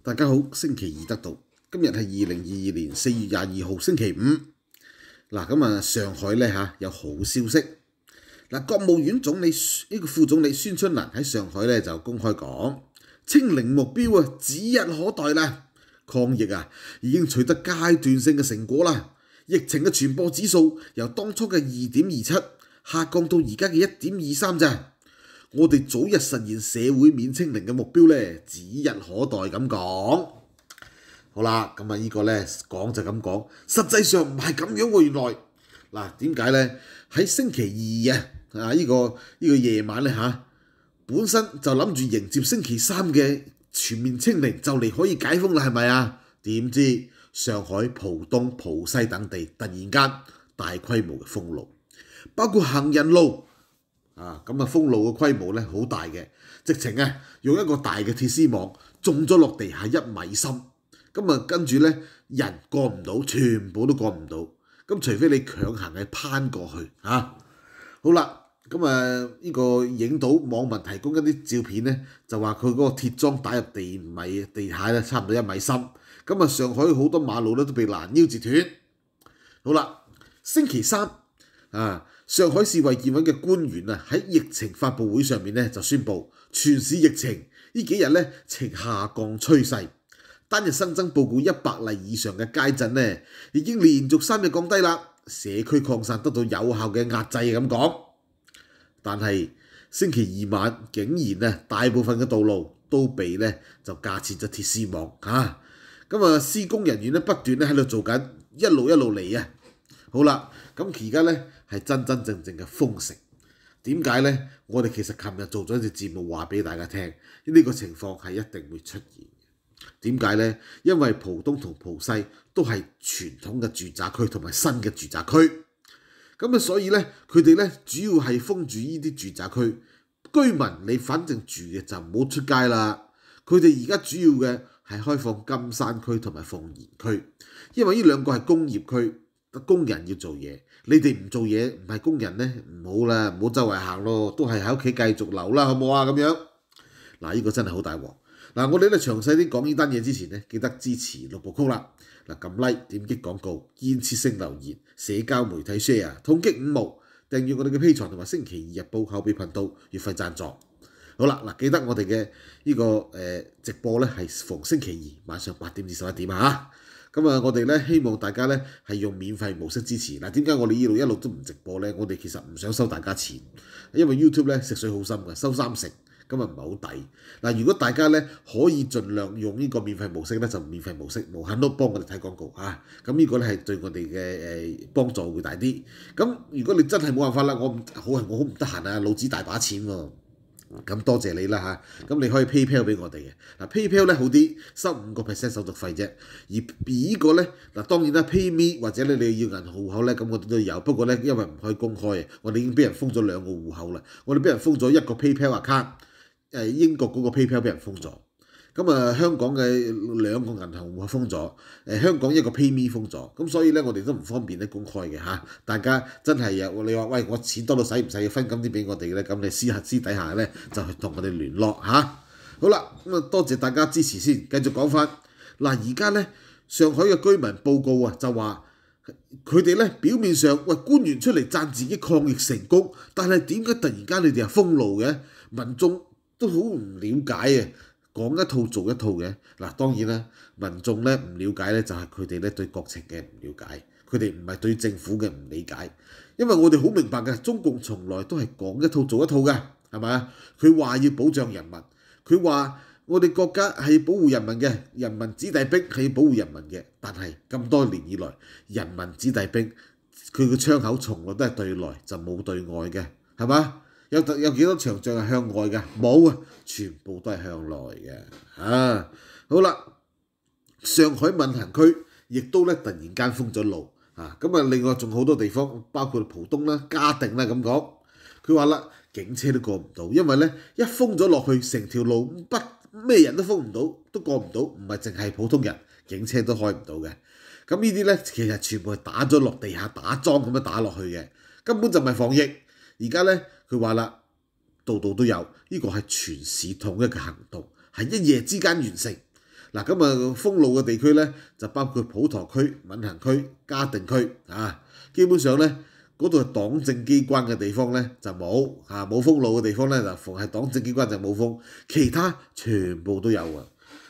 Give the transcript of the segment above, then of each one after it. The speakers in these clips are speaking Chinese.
大家好，星期二得到，今日系二零二二年四月廿二号星期五。嗱，咁啊，上海咧吓有好消息。嗱，国务院总理呢个副总理孙春兰喺上海咧就公开讲，清零目标啊指日可待啦。抗疫啊已经取得阶段性嘅成果啦，疫情嘅传播指数由当初嘅二点二七下降到而家嘅一点二三咋。我哋早日實現社會免清零嘅目標咧，指日可待咁講。好啦，咁啊呢個咧講就咁講，實際上唔係咁樣喎。原來嗱點解咧？喺星期二啊啊呢個呢個夜晚咧嚇，本身就諗住迎接星期三嘅全面清零，就嚟可以解封啦，係咪啊？點知上海浦東、浦西等地突然間大規模嘅封路，包括行人路。啊，咁啊封路嘅規模咧好大嘅，直情啊用一個大嘅鐵絲網種咗落地下一米深，咁啊跟住咧人過唔到，全部都過唔到，咁除非你強行係攀過去嚇。好啦，咁啊呢個影到網民提供一啲照片咧，就話佢嗰個鐵裝打入地米地下咧，差唔多一米深，咁啊上海好多馬路咧都被攔腰截斷。好啦，星期三啊。上海市卫健委嘅官员啊，喺疫情发布会上面咧就宣布，全市疫情呢几日咧呈下降趋势，单日新增报告一百例以上嘅街镇呢已经连续三日降低啦，社区扩散得到有效嘅压制咁讲。但系星期二晚竟然咧大部分嘅道路都被呢就架设咗铁丝网吓，咁啊施工人员咧不断咧喺度做紧，一路一路嚟啊。好啦，咁而家咧係真真正正嘅封城。點解咧？我哋其實琴日做咗一節節目，話俾大家聽，呢個情況係一定會出現。點解咧？因為浦東同浦西都係傳統嘅住宅區同埋新嘅住宅區，咁啊，所以咧佢哋咧主要係封住呢啲住宅區居民，你反正住嘅就唔好出街啦。佢哋而家主要嘅係開放金山区同埋鳳贤区，因為呢兩個係工業區。工人要做嘢，你哋唔做嘢，唔系工人咧，唔好啦，好周围行咯，都系喺屋企继续留啦，好冇啊？咁样嗱，呢个真系好大鑊。嗱。我哋咧详细啲讲呢单嘢之前咧，记得支持六部曲啦。嗱，撳 like 点击广告，建設性留言，社交媒体 share，通缉五毛，订阅我哋嘅 P 床同埋星期二日报后备频道，月費赞助。好啦，嗱，记得我哋嘅呢个诶直播咧系逢星期二晚上八点至十一点啊。咁啊，我哋咧希望大家咧係用免費模式支持。嗱，點解我哋依度一路都唔直播咧？我哋其實唔想收大家錢，因為 YouTube 咧食水好深嘅，收三成，咁啊唔係好抵。嗱，如果大家咧可以盡量用呢個免費模式咧，就免費模式，無限都幫我哋睇廣告啊！咁呢個咧係對我哋嘅誒幫助會大啲。咁如果你真係冇辦法啦，我唔好係我好唔得閒啊，老子大把錢喎。咁多謝你啦嚇，咁你可以 PayPal 俾我哋嘅，嗱 PayPal 咧好啲，收五個 percent 手續費啫。而 B 呢個咧，嗱當然啦，PayMe 或者咧你要銀行户口咧，咁我都有，不過咧因為唔可以公開嘅，我哋已經俾人封咗兩個户口啦，我哋俾人封咗一個 PayPal account，誒英國嗰個 PayPal 俾人封咗。咁啊，香港嘅兩個銀行封咗，誒香港一個 PayMe 封咗，咁所以咧我哋都唔方便咧公開嘅嚇，大家真係有你話喂，我錢多到使唔使要分金啲俾我哋咧？咁你私下私底下咧就去同我哋聯絡嚇。好啦，咁啊多謝大家支持先，繼續講翻嗱，而家咧上海嘅居民報告啊，就話佢哋咧表面上喂官員出嚟讚自己抗疫成功，但係點解突然間你哋又封路嘅？民眾都好唔了解啊！講一套做一套嘅嗱，當然啦，民眾咧唔了解咧，就係佢哋咧對國情嘅唔了解，佢哋唔係對政府嘅唔理解，因為我哋好明白嘅，中共從來都係講一套做一套嘅，係咪啊？佢話要保障人民，佢話我哋國家係保護人民嘅，人民子弟兵係保護人民嘅，但係咁多年以來，人民子弟兵佢嘅窗口從來都係對內就冇對外嘅，係嘛？有有幾多場牆係向外嘅？冇啊，全部都係向內嘅。嚇，好啦，上海閩行區亦都咧突然間封咗路。啊。咁啊，另外仲好多地方，包括浦東啦、嘉定啦咁講。佢話啦，警車都過唔到，因為咧一封咗落去，成條路不咩人都封唔到，都過唔到，唔係淨係普通人，警車都開唔到嘅。咁呢啲咧，其實全部係打咗落地下打裝咁樣打落去嘅，根本就唔係防疫。而家咧～佢話啦，度度都有，呢個係全市統一嘅行動，係一夜之間完成。嗱，咁啊封路嘅地區咧，就包括普陀區、敏行區、嘉定區啊。基本上咧，嗰度係黨政機關嘅地方咧就冇啊，冇封路嘅地方咧就逢係黨政機關就冇封，其他全部都有啊。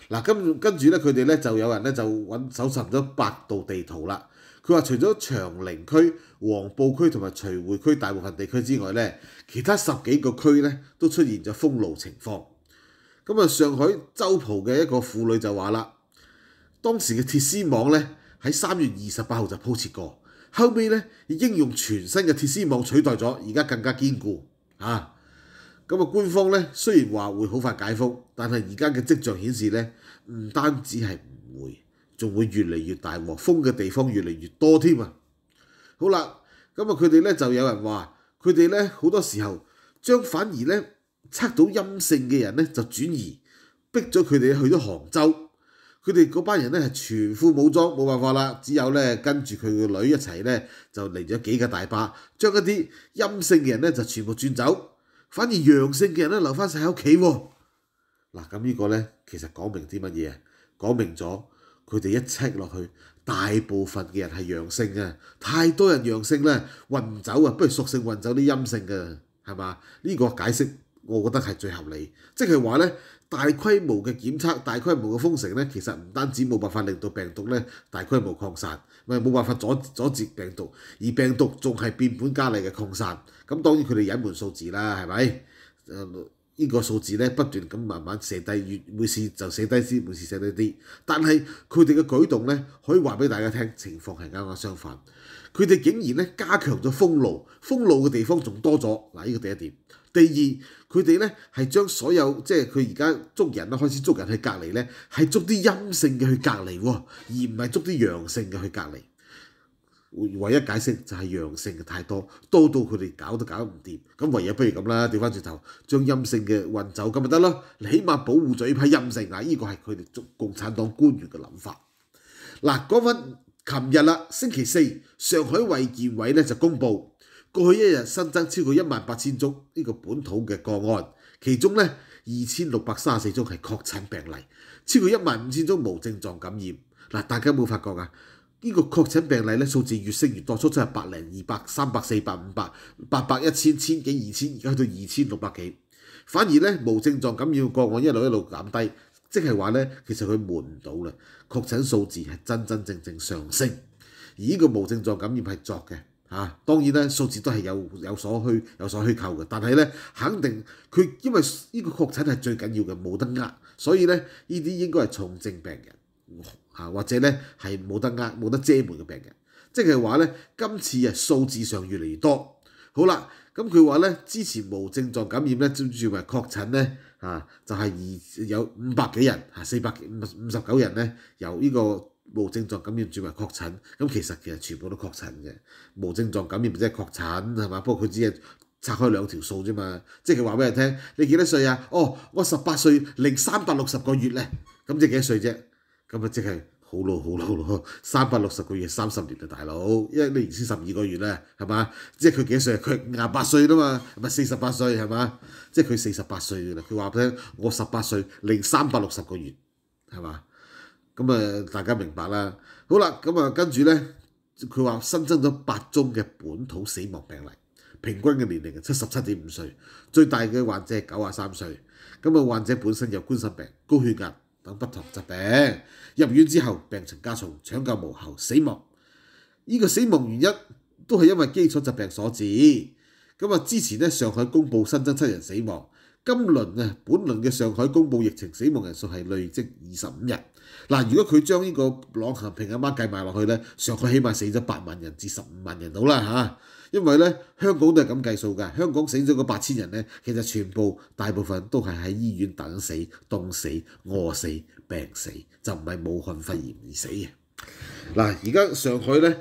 嗱，跟跟住咧，佢哋咧就有人咧就揾搜尋咗百度地圖啦。佢話除咗長寧區、黃埔區同埋徐匯區大部分地區之外咧，其他十幾個區咧都出現咗封路情況。咁啊，上海周浦嘅一個婦女就話啦：，當時嘅鐵絲網咧喺三月二十八號就鋪設過，後尾咧已經用全新嘅鐵絲網取代咗，而家更加堅固。啊，咁啊，官方咧雖然話會好快解封，但係而家嘅跡象顯示咧，唔單止係唔會。仲會越嚟越大喎，封嘅地方越嚟越多添啊！好啦，咁啊，佢哋咧就有人話，佢哋咧好多時候將反而咧測到陰性嘅人咧就轉移，逼咗佢哋去咗杭州。佢哋嗰班人咧係全副武裝，冇辦法啦，只有咧跟住佢個女一齊咧就嚟咗幾個大巴，將一啲陰性嘅人咧就全部轉走，反而陽性嘅人咧留翻曬喺屋企喎。嗱，咁呢個咧其實講明啲乜嘢啊？講明咗。佢哋一測落去，大部分嘅人係陽性嘅，太多人陽性咧，運唔走啊，不如索性運走啲陰性嘅，係嘛？呢個解釋我覺得係最合理，即係話咧，大規模嘅檢測、大規模嘅封城咧，其實唔單止冇辦法令到病毒咧大規模擴散，唔係冇辦法阻阻截病毒，而病毒仲係變本加厲嘅擴散，咁當然佢哋隱瞞數字啦，係咪？誒。呢個數字咧不斷咁慢慢寫低，越每次就寫低啲，每次寫低啲。但係佢哋嘅舉動咧，可以話俾大家聽，情況係啱啱相反。佢哋竟然咧加強咗封路，封路嘅地方仲多咗。嗱，呢個第一點。第二，佢哋咧係將所有即係佢而家捉人啦，開始捉人去隔離咧，係捉啲陰性嘅去隔離喎，而唔係捉啲陽性嘅去隔離。唯一解釋就係陽性嘅太多，多到佢哋搞都搞唔掂。咁唯有不如咁啦，調翻轉頭，將陰性嘅運走咁咪得咯。起碼保護咗呢批陰性啊！依個係佢哋中共產黨官員嘅諗法。嗱，講翻琴日啦，星期四，上海衛健委咧就公佈，過去一日新增超過一萬八千宗呢個本土嘅個案，其中咧二千六百三十四宗係確診病例，超過一萬五千宗無症狀感染。嗱，大家有冇發覺啊？呢個確診病例咧數字越升越多，初初係百零、二百、三百、四百、五百、八百、一千、千幾、二千，而家去到二千六百幾。反而咧無症狀感染個案一路一路減低，即係話咧其實佢悶唔到啦。確診數字係真真正正上升，而呢個無症狀感染係作嘅嚇。當然咧數字都係有有所虛有所虛構嘅，但係咧肯定佢因為呢個確診係最緊要嘅，冇得呃，所以咧呢啲應該係重症病人。啊，或者咧係冇得呃、冇得遮門嘅病人，即係話咧今次啊數字上越嚟越多。好啦，咁佢話咧之前無症狀感染咧轉轉埋確診咧，啊就係二有五百幾人，四百幾五五十九人咧由呢個無症狀感染轉為確診，咁其實其實全部都確診嘅無症狀感染即係確診係嘛？不過佢只係拆開兩條數啫嘛，即係話俾人聽你幾多歲啊？哦，我十八歲零三百六十個月咧，咁即係幾多歲啫？咁啊，即係好老好老咯！三百六十個月，三十年啊，大佬，因為你原先十二個月咧，係嘛？即係佢幾歲？佢廿八歲啦嘛，唔係四十八歲係嘛？即係佢四十八歲嘅啦。佢話咧，我十八歲零三百六十個月，係嘛？咁啊，大家明白啦。好啦，咁啊，跟住咧，佢話新增咗八宗嘅本土死亡病例，平均嘅年齡係七十七點五歲，最大嘅患者係九啊三歲。咁啊，患者本身有冠心病、高血壓。等不同疾病入院之后病情加重抢救无效死亡，呢个死亡原因都系因为基础疾病所致。咁啊，之前咧上海公布新增七人死亡。今輪啊，本輪嘅上海公布疫情死亡人數係累積二十五人。嗱，如果佢將呢個朗咸平阿媽計埋落去咧，上海起碼死咗八萬人至十五萬人到啦嚇。因為咧，香港都係咁計數㗎。香港死咗個八千人咧，其實全部大部分都係喺醫院等死、凍死、餓死、病死，就唔係武漢肺炎而死嘅。嗱，而家上海咧。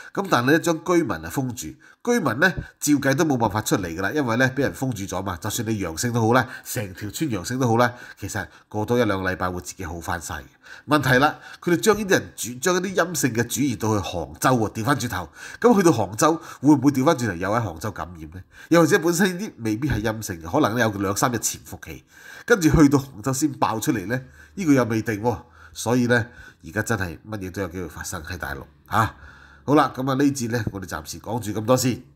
咁但係咧將居民啊封住，居民咧照計都冇辦法出嚟㗎啦，因為咧俾人封住咗嘛。就算你陽性都好啦，成條村陽性都好啦，其實過多一兩禮拜會自己好翻曬。問題啦，佢哋將呢啲人轉將啲陰性嘅轉移到去杭州喎，調翻轉頭，咁去到杭州會唔會調翻轉頭又喺杭州感染咧？又或者本身呢啲未必係陰性嘅，可能有兩三日潛伏期，跟住去到杭州先爆出嚟咧，呢個又未定喎。所以咧而家真係乜嘢都有機會發生喺大陸嚇。好啦，咁啊呢節咧，我哋暫時講住咁多先。